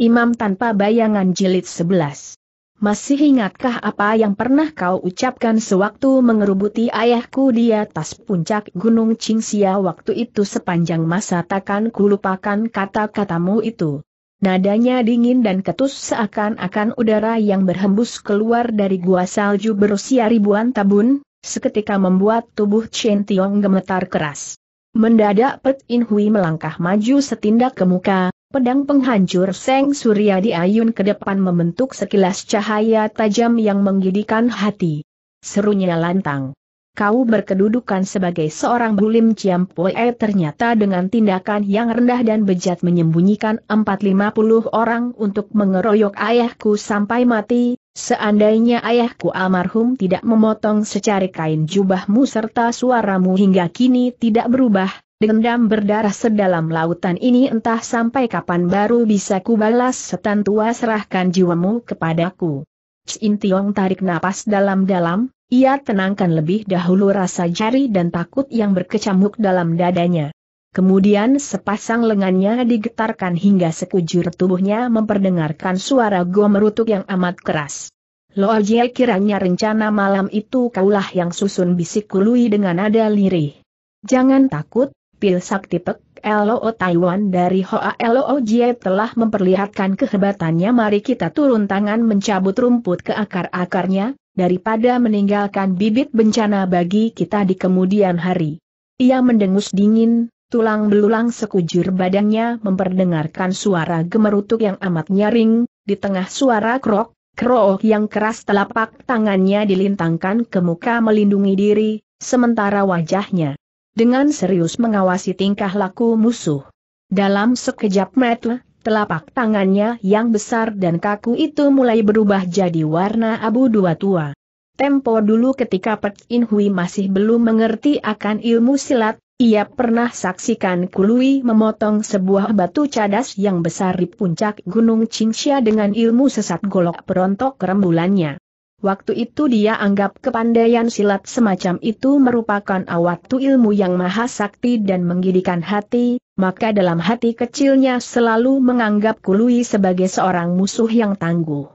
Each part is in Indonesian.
Imam tanpa bayangan jilid 11. Masih ingatkah apa yang pernah kau ucapkan sewaktu mengerubuti ayahku di atas puncak Gunung Qingxia waktu itu sepanjang masa takkan kulupakan kata-katamu itu. Nadanya dingin dan ketus seakan-akan udara yang berhembus keluar dari gua salju berusia ribuan tabun, seketika membuat tubuh Chen Tiong gemetar keras. Mendadak Pet In Hui melangkah maju setindak ke muka, Pedang penghancur Seng Surya diayun ke depan membentuk sekilas cahaya tajam yang menggidikan hati. Serunya lantang. Kau berkedudukan sebagai seorang bulim Poe ternyata dengan tindakan yang rendah dan bejat menyembunyikan 450 orang untuk mengeroyok ayahku sampai mati, seandainya ayahku almarhum tidak memotong secari kain jubahmu serta suaramu hingga kini tidak berubah, Dendam berdarah sedalam lautan ini entah sampai kapan baru bisa kubalas setan tua serahkan jiwamu kepadaku. Cin Tiong tarik napas dalam-dalam, ia tenangkan lebih dahulu rasa jari dan takut yang berkecamuk dalam dadanya. Kemudian sepasang lengannya digetarkan hingga sekujur tubuhnya memperdengarkan suara merutuk yang amat keras. Lo Jiel kiranya rencana malam itu kaulah yang susun bisik kului dengan nada lirih. Jangan takut, Pil Sakti Pek, LOO Taiwan dari Hoa LOO Jie telah memperlihatkan kehebatannya mari kita turun tangan mencabut rumput ke akar-akarnya, daripada meninggalkan bibit bencana bagi kita di kemudian hari. Ia mendengus dingin, tulang belulang sekujur badannya memperdengarkan suara gemerutuk yang amat nyaring, di tengah suara krok, krok yang keras telapak tangannya dilintangkan ke muka melindungi diri, sementara wajahnya dengan serius mengawasi tingkah laku musuh. Dalam sekejap mata, telapak tangannya yang besar dan kaku itu mulai berubah jadi warna abu dua tua. Tempo dulu ketika Pek In Hui masih belum mengerti akan ilmu silat, ia pernah saksikan Kului memotong sebuah batu cadas yang besar di puncak Gunung Qingxia dengan ilmu sesat golok perontok rembulannya. Waktu itu dia anggap kepandaian silat semacam itu merupakan awatu ilmu yang maha sakti dan menggidikan hati, maka dalam hati kecilnya selalu menganggap Kului sebagai seorang musuh yang tangguh.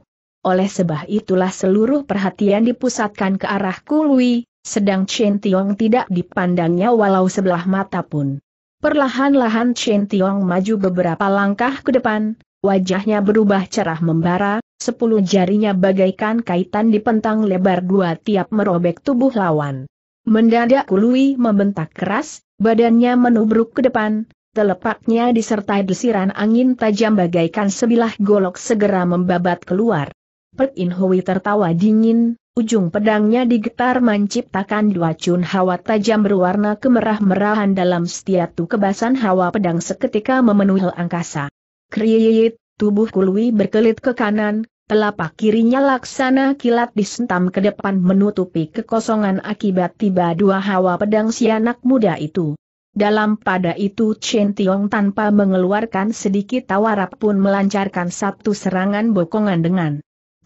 Oleh sebab itulah seluruh perhatian dipusatkan ke arah Kului, sedang Chen Tiong tidak dipandangnya walau sebelah mata pun. Perlahan-lahan Chen Tiong maju beberapa langkah ke depan, wajahnya berubah cerah membara, sepuluh jarinya bagaikan kaitan di pentang lebar dua tiap merobek tubuh lawan. Mendadak Kului membentak keras, badannya menubruk ke depan, telepaknya disertai desiran angin tajam bagaikan sebilah golok segera membabat keluar. Pek In Hui tertawa dingin, ujung pedangnya digetar menciptakan dua cun hawa tajam berwarna kemerah-merahan dalam tu kebasan hawa pedang seketika memenuhi angkasa. Kriyit, Tubuh Kulwi berkelit ke kanan, Telapak kirinya laksana kilat disentam ke depan menutupi kekosongan akibat tiba dua hawa pedang si anak muda itu. Dalam pada itu Chen Tiong tanpa mengeluarkan sedikit tawarap pun melancarkan satu serangan bokongan dengan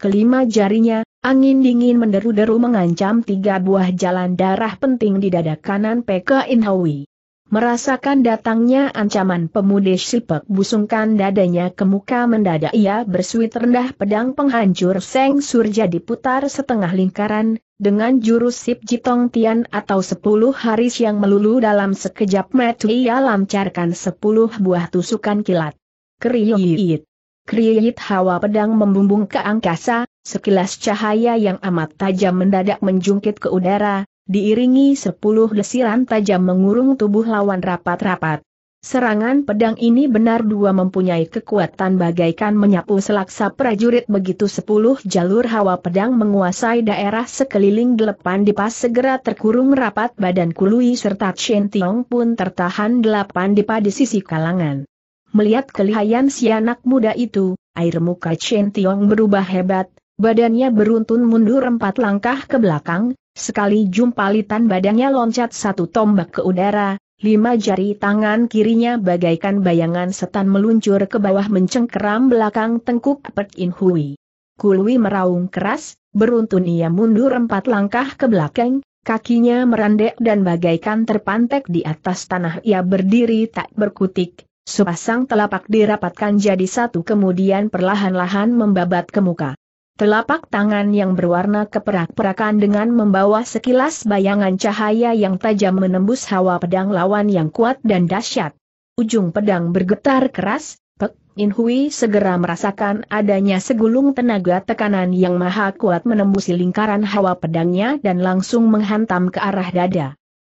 kelima jarinya, angin dingin menderu-deru mengancam tiga buah jalan darah penting di dada kanan PK Inhawi. Merasakan datangnya ancaman pemuda Sipek busungkan dadanya ke muka mendadak ia bersuit rendah pedang penghancur Seng Surja diputar setengah lingkaran, dengan jurus Sip Jitong Tian atau sepuluh haris yang melulu dalam sekejap metu ia lancarkan sepuluh buah tusukan kilat. Kriyit, kriyit hawa pedang membumbung ke angkasa, sekilas cahaya yang amat tajam mendadak menjungkit ke udara, diiringi sepuluh lesiran tajam mengurung tubuh lawan rapat-rapat. Serangan pedang ini benar dua mempunyai kekuatan bagaikan menyapu selaksa prajurit begitu sepuluh jalur hawa pedang menguasai daerah sekeliling delapan dipas segera terkurung rapat badan Kului serta Chen Tiong pun tertahan delapan dipa di sisi kalangan. Melihat kelihayan si anak muda itu, air muka Chen Tiong berubah hebat, badannya beruntun mundur empat langkah ke belakang, Sekali jumpa litan badannya loncat satu tombak ke udara, lima jari tangan kirinya bagaikan bayangan setan meluncur ke bawah mencengkeram belakang tengkuk Pek In Hui. Kului meraung keras, beruntun ia mundur empat langkah ke belakang, kakinya merendek dan bagaikan terpantek di atas tanah ia berdiri tak berkutik, sepasang telapak dirapatkan jadi satu kemudian perlahan-lahan membabat ke muka. Telapak tangan yang berwarna keperak-perakan dengan membawa sekilas bayangan cahaya yang tajam menembus hawa pedang lawan yang kuat dan dahsyat. Ujung pedang bergetar keras, Pek In Hui segera merasakan adanya segulung tenaga tekanan yang maha kuat menembusi lingkaran hawa pedangnya dan langsung menghantam ke arah dada.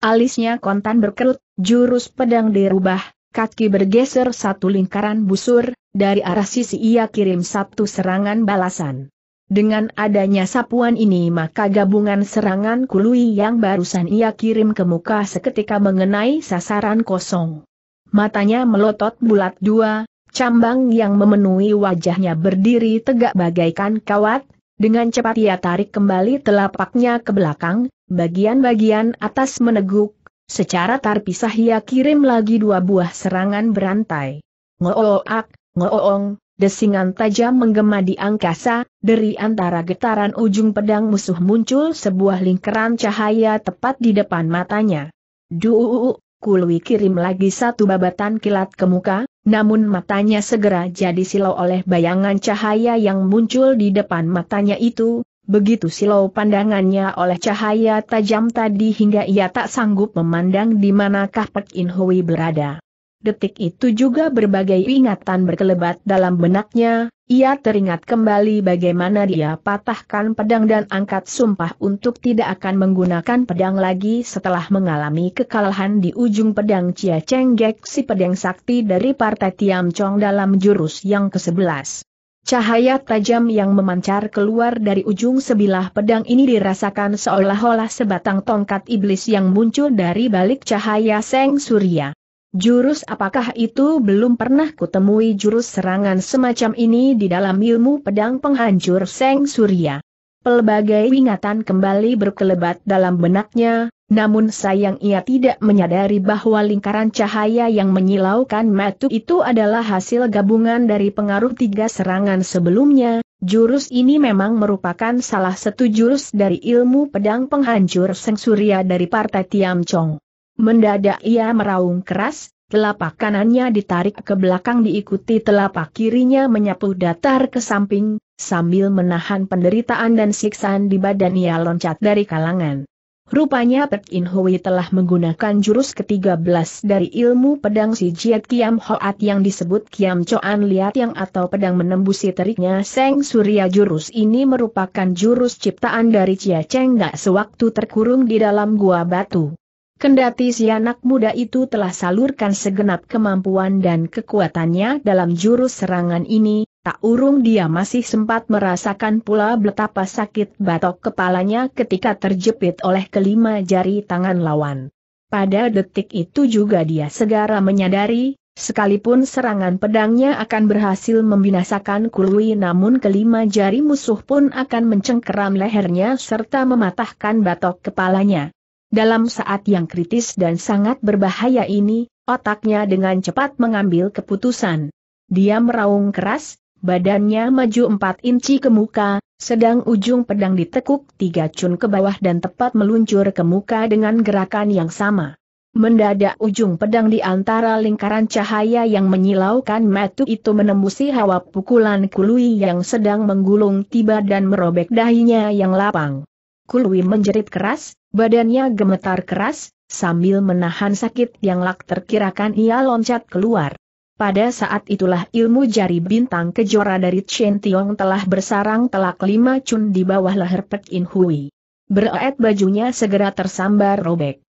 Alisnya kontan berkerut, jurus pedang dirubah, kaki bergeser satu lingkaran busur, dari arah sisi ia kirim satu serangan balasan. Dengan adanya sapuan ini maka gabungan serangan Kului yang barusan ia kirim ke muka seketika mengenai sasaran kosong. Matanya melotot bulat dua, cambang yang memenuhi wajahnya berdiri tegak bagaikan kawat, dengan cepat ia tarik kembali telapaknya ke belakang, bagian-bagian atas meneguk, secara terpisah ia kirim lagi dua buah serangan berantai. Ngooak, ngooong, Desingan tajam menggema di angkasa, dari antara getaran ujung pedang musuh muncul sebuah lingkaran cahaya tepat di depan matanya. Duh, Kului kirim lagi satu babatan kilat ke muka, namun matanya segera jadi silau oleh bayangan cahaya yang muncul di depan matanya itu, begitu silau pandangannya oleh cahaya tajam tadi hingga ia tak sanggup memandang di manakah Pek In Hui berada. Detik itu juga berbagai ingatan berkelebat dalam benaknya, ia teringat kembali bagaimana dia patahkan pedang dan angkat sumpah untuk tidak akan menggunakan pedang lagi setelah mengalami kekalahan di ujung pedang Cia Cheng Gek si pedang sakti dari partai Tiam Chong dalam jurus yang ke-11. Cahaya tajam yang memancar keluar dari ujung sebilah pedang ini dirasakan seolah-olah sebatang tongkat iblis yang muncul dari balik cahaya Seng Surya. Jurus apakah itu belum pernah kutemui jurus serangan semacam ini di dalam ilmu pedang penghancur Seng Surya. Pelbagai ingatan kembali berkelebat dalam benaknya, namun sayang ia tidak menyadari bahwa lingkaran cahaya yang menyilaukan matu itu adalah hasil gabungan dari pengaruh tiga serangan sebelumnya, jurus ini memang merupakan salah satu jurus dari ilmu pedang penghancur Seng Surya dari Partai Tiam Chong. Mendadak ia meraung keras, telapak kanannya ditarik ke belakang diikuti telapak kirinya menyapu datar ke samping, sambil menahan penderitaan dan siksaan di badan ia loncat dari kalangan. Rupanya Pek In Hui telah menggunakan jurus ke-13 dari ilmu pedang si Jiat Kiam Hoat yang disebut Kiam Choan Liat yang atau pedang menembusi teriknya Seng Surya jurus ini merupakan jurus ciptaan dari Chia Cheng Gak sewaktu terkurung di dalam gua batu. Kendati si anak muda itu telah salurkan segenap kemampuan dan kekuatannya dalam jurus serangan ini, tak urung dia masih sempat merasakan pula betapa sakit batok kepalanya ketika terjepit oleh kelima jari tangan lawan. Pada detik itu juga dia segera menyadari, sekalipun serangan pedangnya akan berhasil membinasakan Kurui namun kelima jari musuh pun akan mencengkeram lehernya serta mematahkan batok kepalanya. Dalam saat yang kritis dan sangat berbahaya ini, otaknya dengan cepat mengambil keputusan. Dia meraung keras, badannya maju empat inci ke muka, sedang ujung pedang ditekuk tiga cun ke bawah dan tepat meluncur ke muka dengan gerakan yang sama. Mendadak ujung pedang di antara lingkaran cahaya yang menyilaukan metu itu menembusi hawa pukulan kulu'i yang sedang menggulung tiba dan merobek dahinya yang lapang. Kulwi menjerit keras, badannya gemetar keras, sambil menahan sakit yang lak terkirakan ia loncat keluar. Pada saat itulah ilmu jari bintang kejora dari Chen Tiong telah bersarang telak lima cun di bawah leher Pek In Hui. Beret bajunya segera tersambar robek.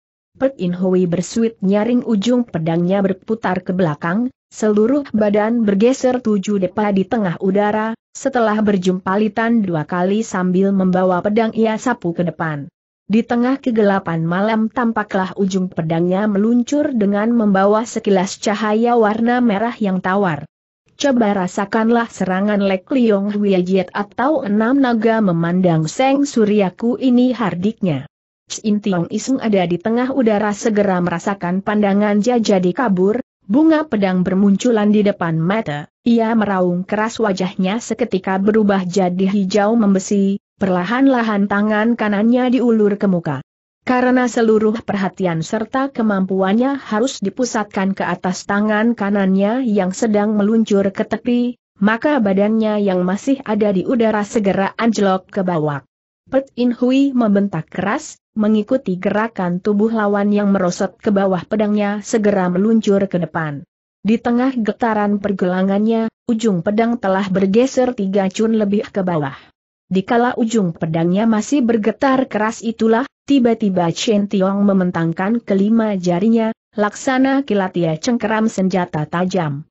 Pek In Hui bersuit nyaring ujung pedangnya berputar ke belakang, Seluruh badan bergeser tujuh depa di tengah udara, setelah berjumpa berjumpalitan dua kali sambil membawa pedang ia sapu ke depan. Di tengah kegelapan malam tampaklah ujung pedangnya meluncur dengan membawa sekilas cahaya warna merah yang tawar. Coba rasakanlah serangan Lek Liong Huyajiet atau enam naga memandang Seng Suryaku ini hardiknya. Cintiong Isung ada di tengah udara segera merasakan pandangan jadi kabur, Bunga pedang bermunculan di depan mata, ia meraung keras wajahnya seketika berubah jadi hijau membesi, perlahan-lahan tangan kanannya diulur ke muka. Karena seluruh perhatian serta kemampuannya harus dipusatkan ke atas tangan kanannya yang sedang meluncur ke tepi, maka badannya yang masih ada di udara segera anjlok ke bawah. Pet In Hui membentak keras, mengikuti gerakan tubuh lawan yang merosot ke bawah pedangnya segera meluncur ke depan. Di tengah getaran pergelangannya, ujung pedang telah bergeser tiga cun lebih ke bawah. Dikala ujung pedangnya masih bergetar keras itulah, tiba-tiba Chen Tiong mementangkan kelima jarinya, laksana kilatia cengkeram senjata tajam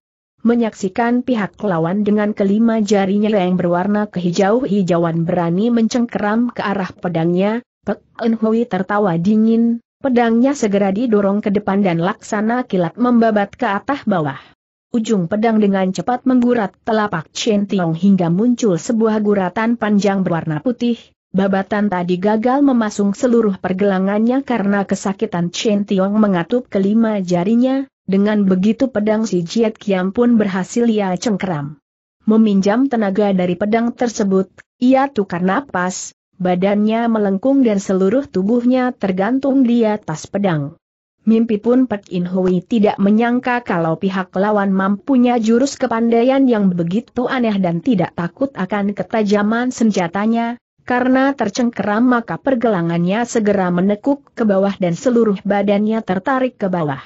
menyaksikan pihak lawan dengan kelima jarinya yang berwarna kehijau-hijauan berani mencengkeram ke arah pedangnya, Pek En Hui tertawa dingin, pedangnya segera didorong ke depan dan laksana kilat membabat ke atas bawah. Ujung pedang dengan cepat menggurat telapak Chen Tiong hingga muncul sebuah guratan panjang berwarna putih. Babatan tadi gagal memasung seluruh pergelangannya karena kesakitan Chen Tiong mengatup kelima jarinya, dengan begitu pedang si Jiat Kiam pun berhasil ia cengkeram. Meminjam tenaga dari pedang tersebut, ia tukar napas, badannya melengkung dan seluruh tubuhnya tergantung di atas pedang. Mimpi pun Pek In Hui tidak menyangka kalau pihak lawan mampunya jurus kepandaian yang begitu aneh dan tidak takut akan ketajaman senjatanya, karena tercengkeram maka pergelangannya segera menekuk ke bawah dan seluruh badannya tertarik ke bawah.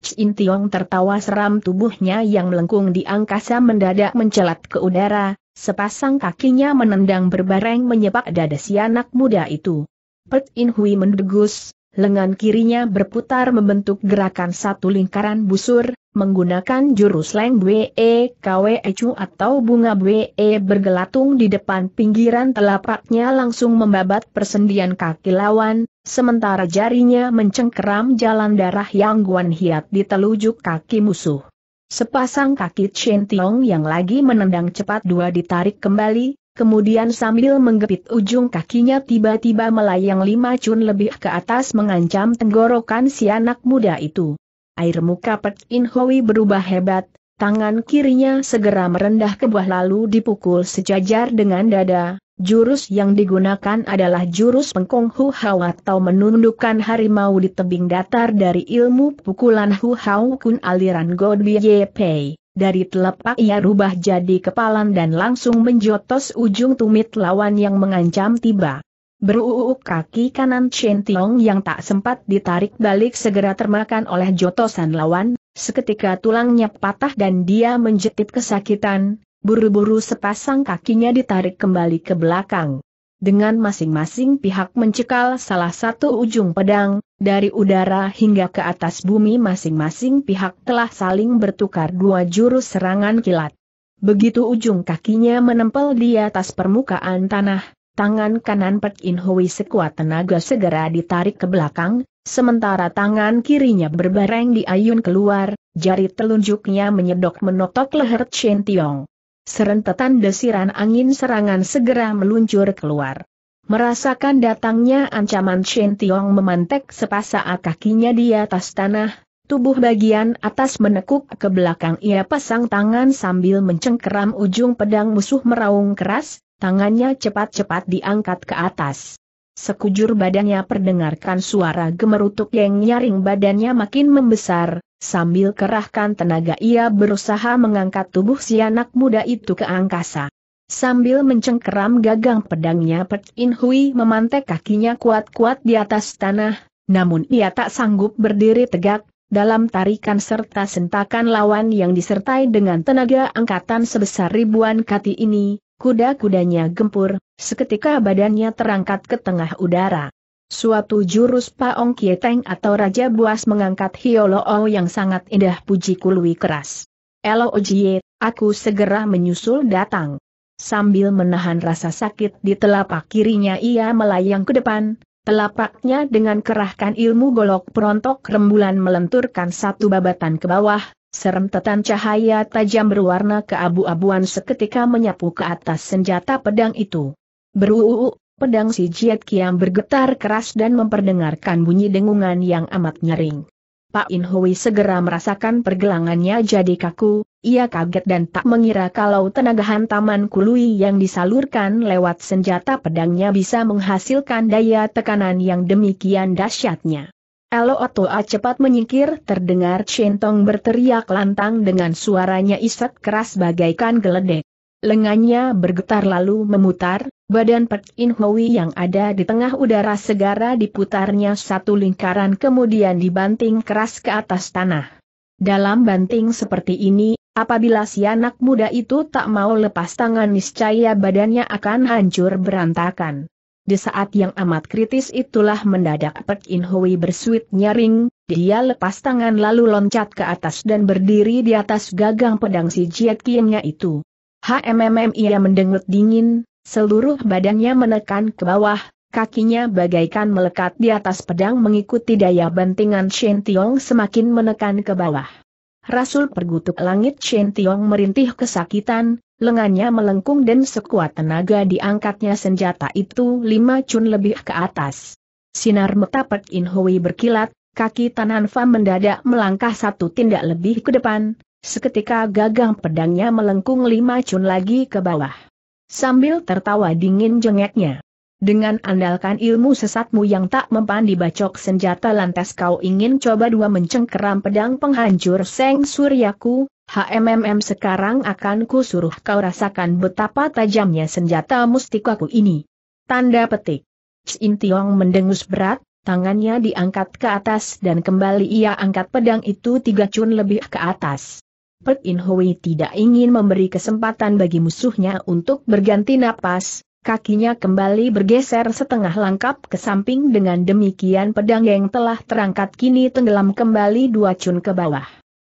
Chin Tiong tertawa seram tubuhnya yang melengkung di angkasa mendadak mencelat ke udara, sepasang kakinya menendang berbareng menyepak dada si anak muda itu. Pet In Hui mendegus, lengan kirinya berputar membentuk gerakan satu lingkaran busur, menggunakan jurus Leng Bwe Kwe Ecu atau bunga Bwe bergelatung di depan pinggiran telapaknya langsung membabat persendian kaki lawan, sementara jarinya mencengkeram jalan darah yang Guan Hiat di telujuk kaki musuh. Sepasang kaki Chen Tiong yang lagi menendang cepat dua ditarik kembali, kemudian sambil menggepit ujung kakinya tiba-tiba melayang lima cun lebih ke atas mengancam tenggorokan si anak muda itu. Air muka Pek In Hoi berubah hebat, tangan kirinya segera merendah ke bawah lalu dipukul sejajar dengan dada. Jurus yang digunakan adalah jurus pengkong Hu Hao atau menundukkan harimau di tebing datar dari ilmu pukulan Hu Hao Kun aliran God Ye Pei. Dari telapak ia rubah jadi kepalan dan langsung menjotos ujung tumit lawan yang mengancam tiba. Beruuk kaki kanan Chen Tiong yang tak sempat ditarik balik segera termakan oleh jotosan lawan, seketika tulangnya patah dan dia menjerit kesakitan, buru-buru sepasang kakinya ditarik kembali ke belakang. Dengan masing-masing pihak mencekal salah satu ujung pedang, dari udara hingga ke atas bumi masing-masing pihak telah saling bertukar dua jurus serangan kilat. Begitu ujung kakinya menempel di atas permukaan tanah, tangan kanan Pek In Hui sekuat tenaga segera ditarik ke belakang, sementara tangan kirinya berbareng diayun keluar, jari telunjuknya menyedok menotok leher Chen Tiong. Serentetan desiran angin serangan segera meluncur keluar. Merasakan datangnya ancaman Shen Tiong memantek sepasang kakinya di atas tanah, tubuh bagian atas menekuk ke belakang ia pasang tangan sambil mencengkeram ujung pedang musuh meraung keras, Tangannya cepat-cepat diangkat ke atas. Sekujur badannya perdengarkan suara gemerutuk yang nyaring badannya makin membesar, sambil kerahkan tenaga ia berusaha mengangkat tubuh si anak muda itu ke angkasa. Sambil mencengkeram gagang pedangnya Pet In Hui memantek kakinya kuat-kuat di atas tanah, namun ia tak sanggup berdiri tegak, dalam tarikan serta sentakan lawan yang disertai dengan tenaga angkatan sebesar ribuan kati ini, Kuda-kudanya gempur, seketika badannya terangkat ke tengah udara. Suatu jurus Paong Kieteng atau Raja Buas mengangkat Hioloo yang sangat indah puji Kulwi keras. Elo Ojie, aku segera menyusul datang. Sambil menahan rasa sakit di telapak kirinya ia melayang ke depan, telapaknya dengan kerahkan ilmu golok perontok rembulan melenturkan satu babatan ke bawah, Serentetan cahaya tajam berwarna keabu-abuan seketika menyapu ke atas senjata pedang itu. Beruu, pedang si Jiet Kiam bergetar keras dan memperdengarkan bunyi dengungan yang amat nyering. Pak In Hui segera merasakan pergelangannya jadi kaku, ia kaget dan tak mengira kalau tenaga hantaman kului yang disalurkan lewat senjata pedangnya bisa menghasilkan daya tekanan yang demikian dahsyatnya. Elo a cepat menyingkir terdengar Shentong berteriak lantang dengan suaranya isak keras bagaikan geledek. Lengannya bergetar lalu memutar, badan Pek In Hui yang ada di tengah udara segara diputarnya satu lingkaran kemudian dibanting keras ke atas tanah. Dalam banting seperti ini, apabila si anak muda itu tak mau lepas tangan niscaya badannya akan hancur berantakan. Di saat yang amat kritis itulah mendadak Pek In Hui bersuit nyaring, dia lepas tangan lalu loncat ke atas dan berdiri di atas gagang pedang si Jiat Kiennya itu. HMMM ia mendengut dingin, seluruh badannya menekan ke bawah, kakinya bagaikan melekat di atas pedang mengikuti daya bantingan Shen Tiong semakin menekan ke bawah. Rasul pergutuk langit Shen Tiong merintih kesakitan, lengannya melengkung dan sekuat tenaga diangkatnya senjata itu lima cun lebih ke atas. Sinar metapet In Hui berkilat, kaki Tananfa mendadak melangkah satu tindak lebih ke depan, seketika gagang pedangnya melengkung lima cun lagi ke bawah. Sambil tertawa dingin jengeknya. Dengan andalkan ilmu sesatmu yang tak mempan dibacok senjata lantas kau ingin coba dua mencengkeram pedang penghancur Seng Suryaku, HMMM sekarang akan suruh kau rasakan betapa tajamnya senjata mustikaku ini. Tanda petik. Cin Tiong mendengus berat, tangannya diangkat ke atas dan kembali ia angkat pedang itu tiga cun lebih ke atas. Pek In Hui tidak ingin memberi kesempatan bagi musuhnya untuk berganti napas, kakinya kembali bergeser setengah langkap ke samping dengan demikian pedang yang telah terangkat kini tenggelam kembali dua cun ke bawah.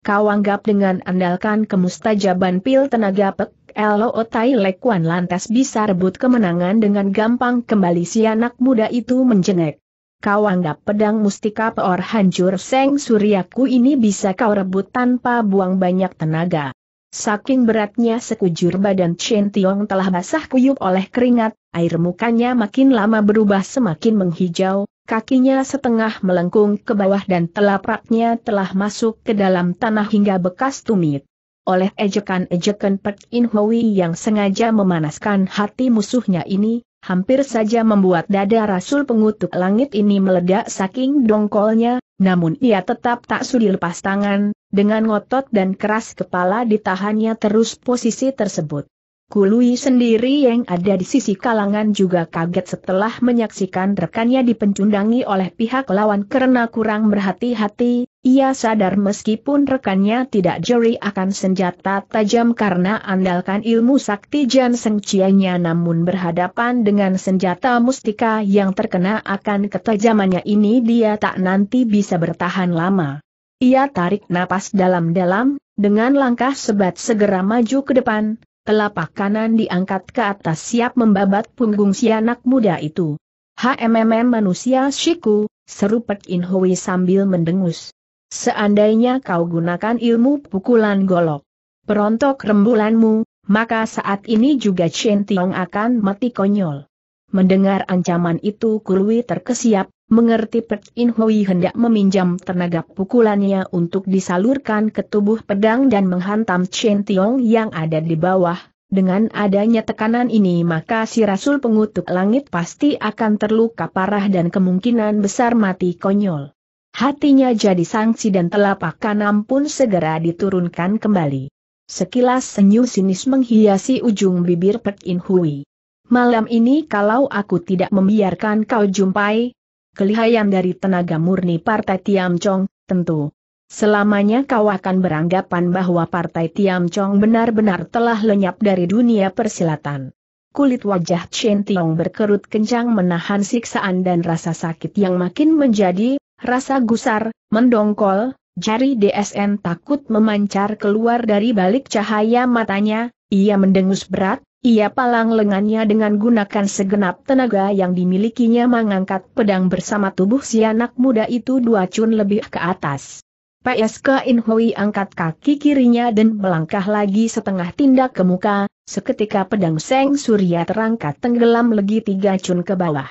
Kau anggap dengan andalkan kemustajaban pil tenaga pek, Elo Otai Lekuan lantas bisa rebut kemenangan dengan gampang kembali si anak muda itu menjengek. Kau anggap pedang mustika peor hancur Seng Suryaku ini bisa kau rebut tanpa buang banyak tenaga. Saking beratnya sekujur badan Chen Tiong telah basah kuyup oleh keringat, air mukanya makin lama berubah semakin menghijau, kakinya setengah melengkung ke bawah dan telapaknya telah masuk ke dalam tanah hingga bekas tumit. Oleh ejekan-ejekan Pek In Hui yang sengaja memanaskan hati musuhnya ini, hampir saja membuat dada Rasul pengutuk langit ini meledak saking dongkolnya, namun ia tetap tak sudi lepas tangan, dengan ngotot dan keras kepala ditahannya terus posisi tersebut. Kului sendiri yang ada di sisi kalangan juga kaget setelah menyaksikan rekannya dipencundangi oleh pihak lawan karena kurang berhati-hati, ia sadar meskipun rekannya tidak jeri akan senjata tajam karena andalkan ilmu sakti Jan Seng Chianya namun berhadapan dengan senjata mustika yang terkena akan ketajamannya ini dia tak nanti bisa bertahan lama. Ia tarik napas dalam-dalam, dengan langkah sebat segera maju ke depan, telapak kanan diangkat ke atas siap membabat punggung si anak muda itu. HMMM manusia siku, seru Pek In Hui sambil mendengus. Seandainya kau gunakan ilmu pukulan golok, perontok rembulanmu, maka saat ini juga Chen Tiong akan mati konyol. Mendengar ancaman itu Kurwi terkesiap, mengerti Pek In Hui hendak meminjam tenaga pukulannya untuk disalurkan ke tubuh pedang dan menghantam Chen Tiong yang ada di bawah. Dengan adanya tekanan ini maka si Rasul Pengutuk Langit pasti akan terluka parah dan kemungkinan besar mati konyol. Hatinya jadi sangsi dan telapak kanan pun segera diturunkan kembali. Sekilas senyum sinis menghiasi ujung bibir Pek In Hui. Malam ini kalau aku tidak membiarkan kau jumpai, kelihayan dari tenaga murni Partai Chong, tentu. Selamanya kau akan beranggapan bahwa Partai Chong benar-benar telah lenyap dari dunia persilatan. Kulit wajah Chen Tiong berkerut kencang menahan siksaan dan rasa sakit yang makin menjadi, rasa gusar, mendongkol, jari DSN takut memancar keluar dari balik cahaya matanya, ia mendengus berat, ia palang lengannya dengan gunakan segenap tenaga yang dimilikinya mengangkat pedang bersama tubuh si anak muda itu dua cun lebih ke atas. PSK Inhui angkat kaki kirinya dan melangkah lagi setengah tindak ke muka, seketika pedang Seng Surya terangkat tenggelam lagi tiga cun ke bawah.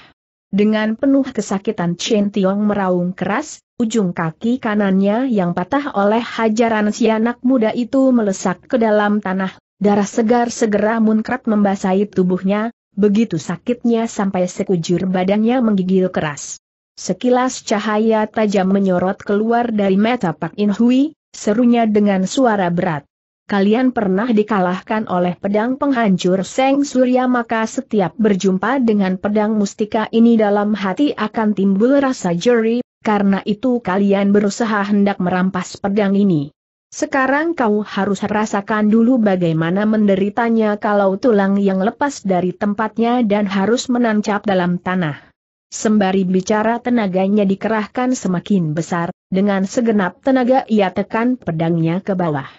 Dengan penuh kesakitan Chen Tiong meraung keras, ujung kaki kanannya yang patah oleh hajaran si anak muda itu melesak ke dalam tanah Darah segar segera munkrat membasahi tubuhnya, begitu sakitnya sampai sekujur badannya menggigil keras. Sekilas cahaya tajam menyorot keluar dari mata Pak Inhui, serunya dengan suara berat. Kalian pernah dikalahkan oleh pedang penghancur Seng Surya maka setiap berjumpa dengan pedang mustika ini dalam hati akan timbul rasa jeri, karena itu kalian berusaha hendak merampas pedang ini. Sekarang kau harus rasakan dulu bagaimana menderitanya kalau tulang yang lepas dari tempatnya dan harus menancap dalam tanah. Sembari bicara tenaganya dikerahkan semakin besar, dengan segenap tenaga ia tekan pedangnya ke bawah.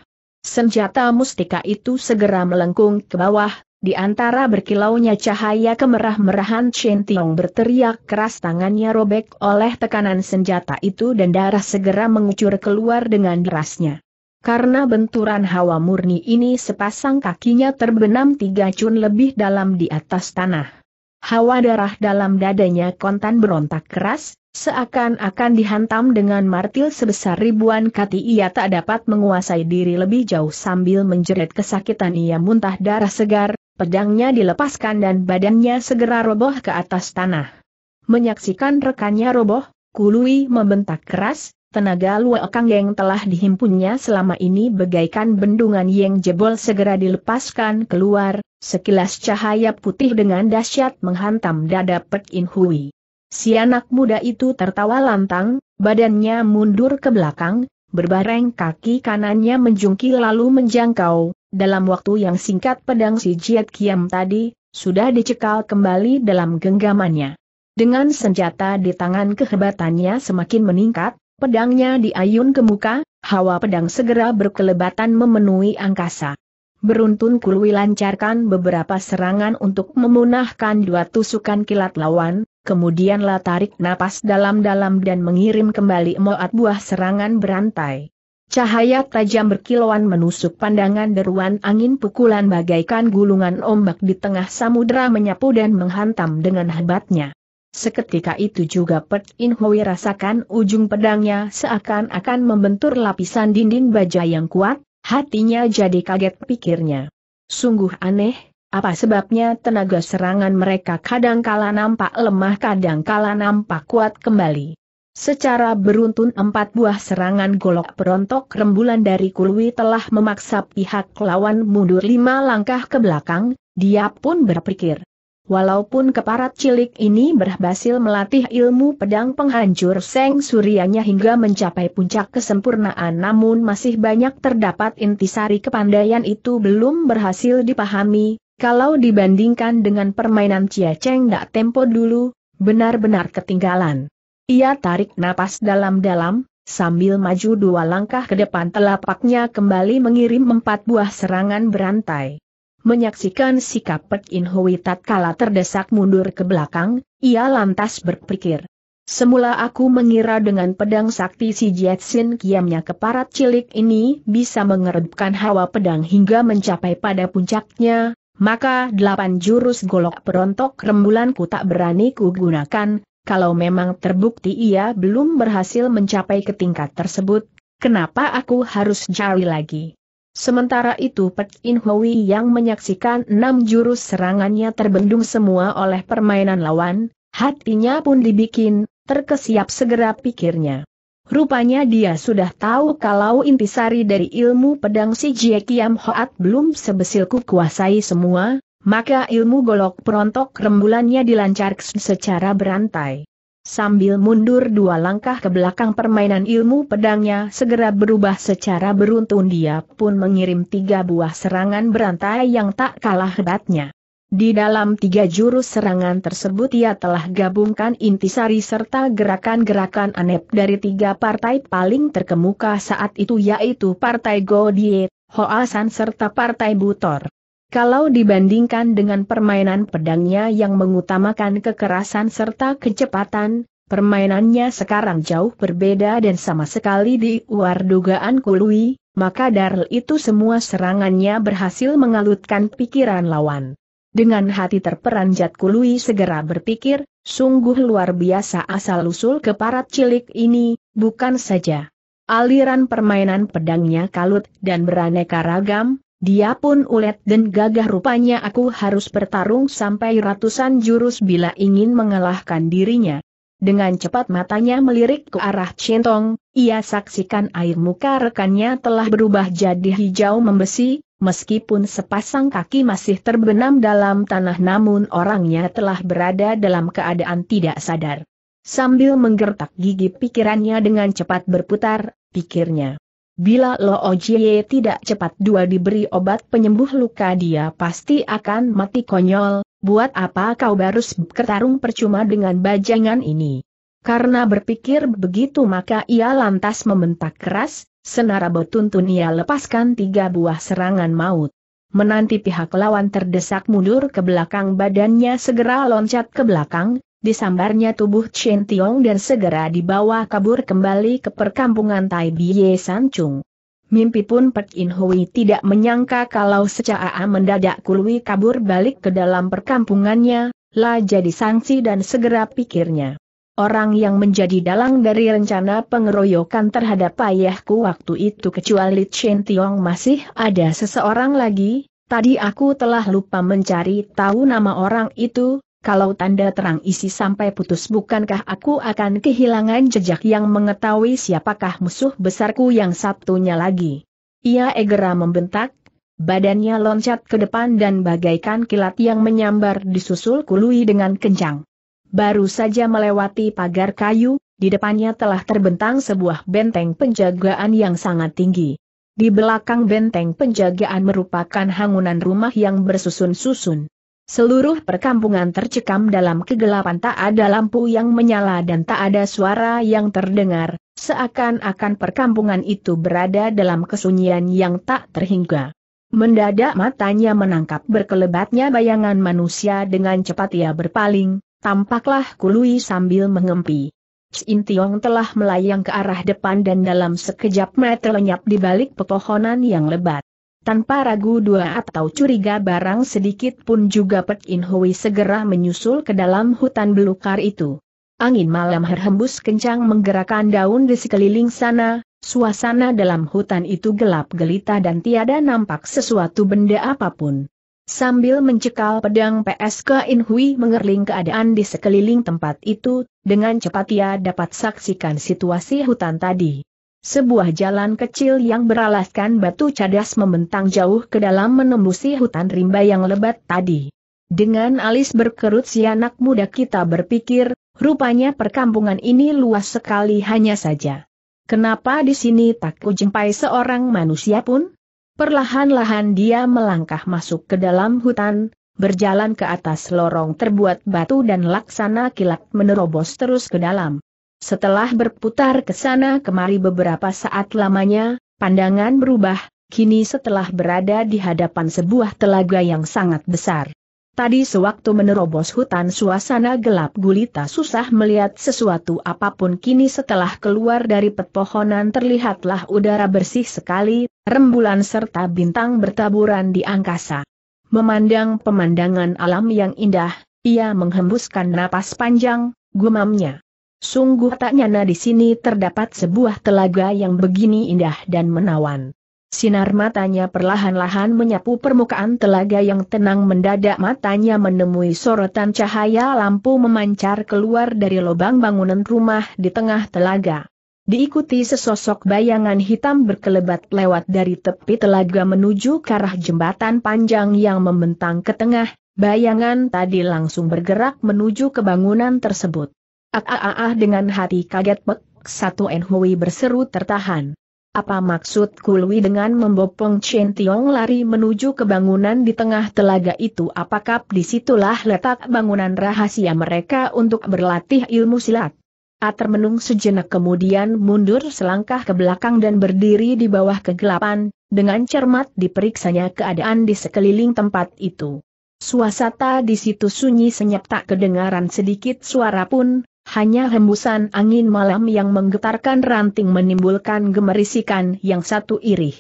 Senjata mustika itu segera melengkung ke bawah, di antara berkilaunya cahaya kemerah-merahan Chen Tiong berteriak keras tangannya robek oleh tekanan senjata itu dan darah segera mengucur keluar dengan derasnya. Karena benturan hawa murni ini sepasang kakinya terbenam tiga cun lebih dalam di atas tanah. Hawa darah dalam dadanya kontan berontak keras, seakan-akan dihantam dengan martil sebesar ribuan kati ia tak dapat menguasai diri lebih jauh sambil menjerit kesakitan ia muntah darah segar, pedangnya dilepaskan dan badannya segera roboh ke atas tanah. Menyaksikan rekannya roboh, Kului membentak keras, Tenaga luo Kang yang telah dihimpunnya selama ini bagaikan bendungan yang jebol segera dilepaskan keluar, sekilas cahaya putih dengan dahsyat menghantam dada Pek In Hui. Si anak muda itu tertawa lantang, badannya mundur ke belakang, berbareng kaki kanannya menjungki lalu menjangkau, dalam waktu yang singkat pedang si Jiat Kiam tadi, sudah dicekal kembali dalam genggamannya. Dengan senjata di tangan kehebatannya semakin meningkat, Pedangnya diayun ke muka, hawa pedang segera berkelebatan memenuhi angkasa. Beruntun Kulwi lancarkan beberapa serangan untuk memunahkan dua tusukan kilat lawan, kemudianlah tarik napas dalam-dalam dan mengirim kembali moat buah serangan berantai. Cahaya tajam berkilauan menusuk pandangan deruan angin pukulan bagaikan gulungan ombak di tengah samudera menyapu dan menghantam dengan hebatnya. Seketika itu juga Pet In Hui rasakan ujung pedangnya seakan-akan membentur lapisan dinding baja yang kuat, hatinya jadi kaget pikirnya. Sungguh aneh, apa sebabnya tenaga serangan mereka kadangkala nampak lemah kadangkala nampak kuat kembali. Secara beruntun empat buah serangan golok perontok rembulan dari Kulwi telah memaksa pihak lawan mundur lima langkah ke belakang, dia pun berpikir. Walaupun keparat cilik ini berhasil melatih ilmu pedang penghancur Seng Suryanya hingga mencapai puncak kesempurnaan namun masih banyak terdapat intisari kepandaian itu belum berhasil dipahami, kalau dibandingkan dengan permainan Cia Cheng Dak Tempo dulu, benar-benar ketinggalan. Ia tarik napas dalam-dalam, sambil maju dua langkah ke depan telapaknya kembali mengirim empat buah serangan berantai. Menyaksikan sikap Pek In Hui tatkala terdesak mundur ke belakang, ia lantas berpikir. Semula aku mengira dengan pedang sakti si Sin kiamnya keparat cilik ini bisa mengeredupkan hawa pedang hingga mencapai pada puncaknya, maka delapan jurus golok perontok rembulanku tak berani kugunakan, kalau memang terbukti ia belum berhasil mencapai ke tingkat tersebut, kenapa aku harus cari lagi? Sementara itu Pek In Hui yang menyaksikan enam jurus serangannya terbendung semua oleh permainan lawan, hatinya pun dibikin, terkesiap segera pikirnya. Rupanya dia sudah tahu kalau intisari dari ilmu pedang si Jie Kiam Hoat belum sebesilku kuasai semua, maka ilmu golok perontok rembulannya dilancarkan secara berantai sambil mundur dua langkah ke belakang permainan ilmu pedangnya segera berubah secara beruntun dia pun mengirim tiga buah serangan berantai yang tak kalah hebatnya. Di dalam tiga jurus serangan tersebut ia telah gabungkan intisari serta gerakan-gerakan anep dari tiga partai paling terkemuka saat itu yaitu Partai Godie, Hoasan serta Partai Butor. Kalau dibandingkan dengan permainan pedangnya yang mengutamakan kekerasan serta kecepatan, permainannya sekarang jauh berbeda dan sama sekali di luar dugaan Kului, maka Darl itu semua serangannya berhasil mengalutkan pikiran lawan. Dengan hati terperanjat Kului segera berpikir, sungguh luar biasa asal-usul keparat cilik ini, bukan saja. Aliran permainan pedangnya kalut dan beraneka ragam, dia pun ulet dan gagah rupanya aku harus bertarung sampai ratusan jurus bila ingin mengalahkan dirinya. Dengan cepat matanya melirik ke arah Cintong, ia saksikan air muka rekannya telah berubah jadi hijau membesi, meskipun sepasang kaki masih terbenam dalam tanah namun orangnya telah berada dalam keadaan tidak sadar. Sambil menggertak gigi pikirannya dengan cepat berputar, pikirnya. Bila Lo Ojie tidak cepat dua diberi obat penyembuh luka dia pasti akan mati konyol, buat apa kau baru bertarung percuma dengan bajangan ini? Karena berpikir begitu maka ia lantas membentak keras, senara betuntun ia lepaskan tiga buah serangan maut. Menanti pihak lawan terdesak mundur ke belakang badannya segera loncat ke belakang, disambarnya tubuh Chen Tiong dan segera dibawa kabur kembali ke perkampungan Tai Biye Chung. Mimpi pun Pek In Hui tidak menyangka kalau secara mendadak Kulwi kabur balik ke dalam perkampungannya, lah jadi sanksi dan segera pikirnya. Orang yang menjadi dalang dari rencana pengeroyokan terhadap ayahku waktu itu kecuali Chen Tiong masih ada seseorang lagi, tadi aku telah lupa mencari tahu nama orang itu, kalau tanda terang isi sampai putus bukankah aku akan kehilangan jejak yang mengetahui siapakah musuh besarku yang Sabtunya lagi. Ia egera membentak, badannya loncat ke depan dan bagaikan kilat yang menyambar disusul kului dengan kencang. Baru saja melewati pagar kayu, di depannya telah terbentang sebuah benteng penjagaan yang sangat tinggi. Di belakang benteng penjagaan merupakan hangunan rumah yang bersusun-susun. Seluruh perkampungan tercekam dalam kegelapan tak ada lampu yang menyala dan tak ada suara yang terdengar, seakan-akan perkampungan itu berada dalam kesunyian yang tak terhingga. Mendadak matanya menangkap berkelebatnya bayangan manusia dengan cepat ia berpaling, Tampaklah kului sambil mengempi. Chin Tiong telah melayang ke arah depan dan dalam sekejap mata lenyap di balik pepohonan yang lebat. Tanpa ragu dua atau curiga barang sedikit pun juga Pek In Hui segera menyusul ke dalam hutan belukar itu. Angin malam herhembus kencang menggerakkan daun di sekeliling sana, suasana dalam hutan itu gelap gelita dan tiada nampak sesuatu benda apapun. Sambil mencekal pedang PSK In Hui mengerling keadaan di sekeliling tempat itu, dengan cepat ia dapat saksikan situasi hutan tadi. Sebuah jalan kecil yang beralaskan batu cadas membentang jauh ke dalam menembusi hutan rimba yang lebat tadi. Dengan alis berkerut si anak muda kita berpikir, rupanya perkampungan ini luas sekali hanya saja. Kenapa di sini tak kujumpai seorang manusia pun? Perlahan-lahan dia melangkah masuk ke dalam hutan, berjalan ke atas lorong terbuat batu dan laksana kilat menerobos terus ke dalam. Setelah berputar ke sana kemari beberapa saat lamanya, pandangan berubah, kini setelah berada di hadapan sebuah telaga yang sangat besar. Tadi sewaktu menerobos hutan suasana gelap gulita susah melihat sesuatu apapun kini setelah keluar dari pepohonan terlihatlah udara bersih sekali, rembulan serta bintang bertaburan di angkasa. Memandang pemandangan alam yang indah, ia menghembuskan napas panjang, gumamnya. Sungguh tak nyana di sini terdapat sebuah telaga yang begini indah dan menawan. Sinar matanya perlahan-lahan menyapu permukaan telaga yang tenang mendadak matanya menemui sorotan cahaya lampu memancar keluar dari lubang bangunan rumah di tengah telaga. Diikuti sesosok bayangan hitam berkelebat lewat dari tepi telaga menuju ke arah jembatan panjang yang membentang ke tengah, bayangan tadi langsung bergerak menuju ke bangunan tersebut. Ah, ah, ah, ah, dengan hati kaget Pek, satu Enhui berseru tertahan. Apa maksud Kului dengan membopong Chen Tiong lari menuju ke bangunan di tengah telaga itu? Apakah disitulah letak bangunan rahasia mereka untuk berlatih ilmu silat? A termenung sejenak kemudian mundur selangkah ke belakang dan berdiri di bawah kegelapan, dengan cermat diperiksanya keadaan di sekeliling tempat itu. Suasana di situ sunyi senyap tak kedengaran sedikit suara pun, hanya hembusan angin malam yang menggetarkan ranting menimbulkan gemerisikan yang satu irih.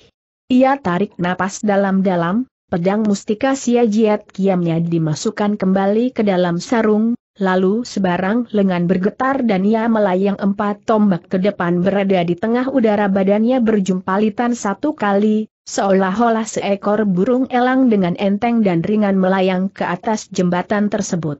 Ia tarik napas dalam-dalam, pedang mustika jiat kiamnya dimasukkan kembali ke dalam sarung, lalu sebarang lengan bergetar dan ia melayang empat tombak ke depan berada di tengah udara badannya berjumpalitan satu kali, seolah-olah seekor burung elang dengan enteng dan ringan melayang ke atas jembatan tersebut.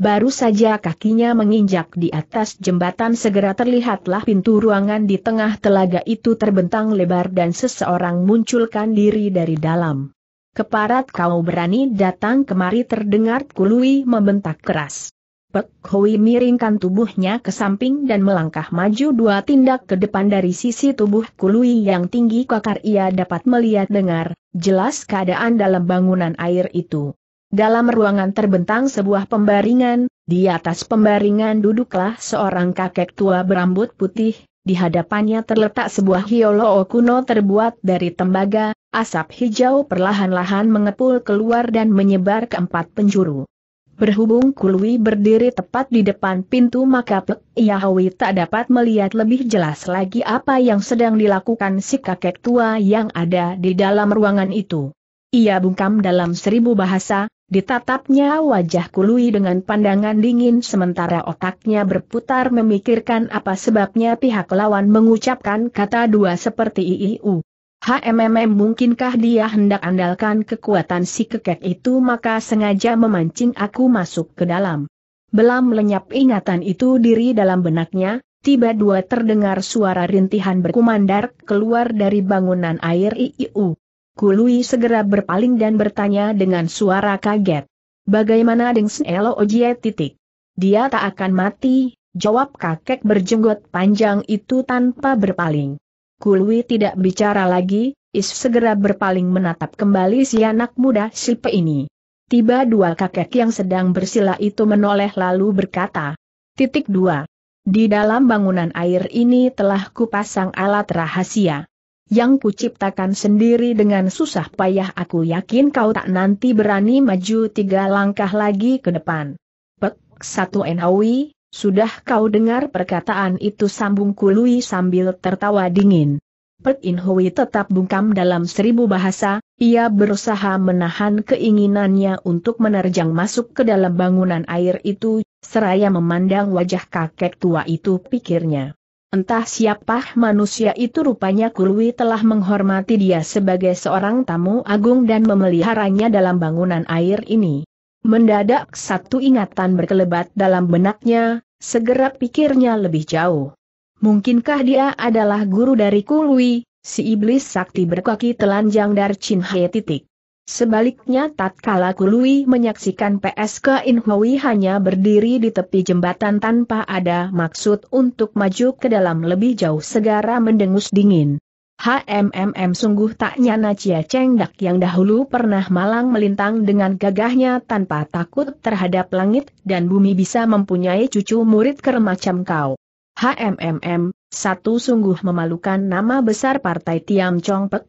Baru saja kakinya menginjak di atas jembatan segera terlihatlah pintu ruangan di tengah telaga itu terbentang lebar dan seseorang munculkan diri dari dalam. Keparat kau berani datang kemari terdengar Kului membentak keras. Pek Hui miringkan tubuhnya ke samping dan melangkah maju dua tindak ke depan dari sisi tubuh Kului yang tinggi kakar ia dapat melihat dengar, jelas keadaan dalam bangunan air itu. Dalam ruangan terbentang sebuah pembaringan, di atas pembaringan duduklah seorang kakek tua berambut putih, di hadapannya terletak sebuah hiolo kuno terbuat dari tembaga, asap hijau perlahan-lahan mengepul keluar dan menyebar ke empat penjuru. Berhubung Kului berdiri tepat di depan pintu maka Pek Yahui tak dapat melihat lebih jelas lagi apa yang sedang dilakukan si kakek tua yang ada di dalam ruangan itu. Ia bungkam dalam seribu bahasa, Ditatapnya wajah Kului dengan pandangan dingin sementara otaknya berputar memikirkan apa sebabnya pihak lawan mengucapkan kata dua seperti IIU. HMMM mungkinkah dia hendak andalkan kekuatan si kekek itu maka sengaja memancing aku masuk ke dalam. Belam lenyap ingatan itu diri dalam benaknya, tiba dua terdengar suara rintihan berkumandar keluar dari bangunan air IIU. Kului segera berpaling dan bertanya dengan suara kaget. Bagaimana dengan Elo Ojie titik? Dia tak akan mati, jawab kakek berjenggot panjang itu tanpa berpaling. Kului tidak bicara lagi, Is segera berpaling menatap kembali si anak muda Sipe ini. Tiba dua kakek yang sedang bersila itu menoleh lalu berkata. Titik dua. Di dalam bangunan air ini telah kupasang alat rahasia yang kuciptakan sendiri dengan susah payah aku yakin kau tak nanti berani maju tiga langkah lagi ke depan. Pek, satu Nawi, sudah kau dengar perkataan itu sambung kului sambil tertawa dingin. Pek Inhui tetap bungkam dalam seribu bahasa, ia berusaha menahan keinginannya untuk menerjang masuk ke dalam bangunan air itu, seraya memandang wajah kakek tua itu pikirnya. Entah siapa manusia itu rupanya Kulwi telah menghormati dia sebagai seorang tamu agung dan memeliharanya dalam bangunan air ini. Mendadak satu ingatan berkelebat dalam benaknya, segera pikirnya lebih jauh. Mungkinkah dia adalah guru dari Kulwi, si iblis sakti berkaki telanjang dari Chin Hai titik. Sebaliknya tatkala Kului menyaksikan PSK Inhui hanya berdiri di tepi jembatan tanpa ada maksud untuk maju ke dalam lebih jauh segara mendengus dingin. HMMM sungguh tak nyana Cia cengdak yang dahulu pernah malang melintang dengan gagahnya tanpa takut terhadap langit dan bumi bisa mempunyai cucu murid kermacam kau. HMMM, satu sungguh memalukan nama besar partai Tiam Chong Pek,